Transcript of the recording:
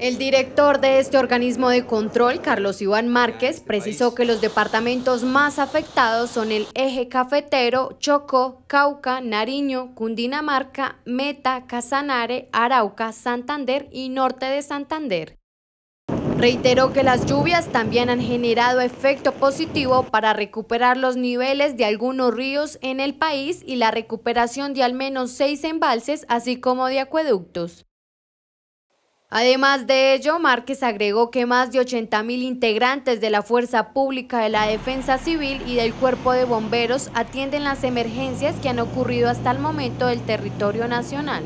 El director de este organismo de control, Carlos Iván Márquez, este precisó que los departamentos más afectados son el eje cafetero, Chocó, Cauca, Nariño, Cundinamarca, Meta, Casanare, Arauca, Santander y Norte de Santander. Reiteró que las lluvias también han generado efecto positivo para recuperar los niveles de algunos ríos en el país y la recuperación de al menos seis embalses, así como de acueductos. Además de ello, Márquez agregó que más de 80.000 integrantes de la Fuerza Pública de la Defensa Civil y del Cuerpo de Bomberos atienden las emergencias que han ocurrido hasta el momento del territorio nacional.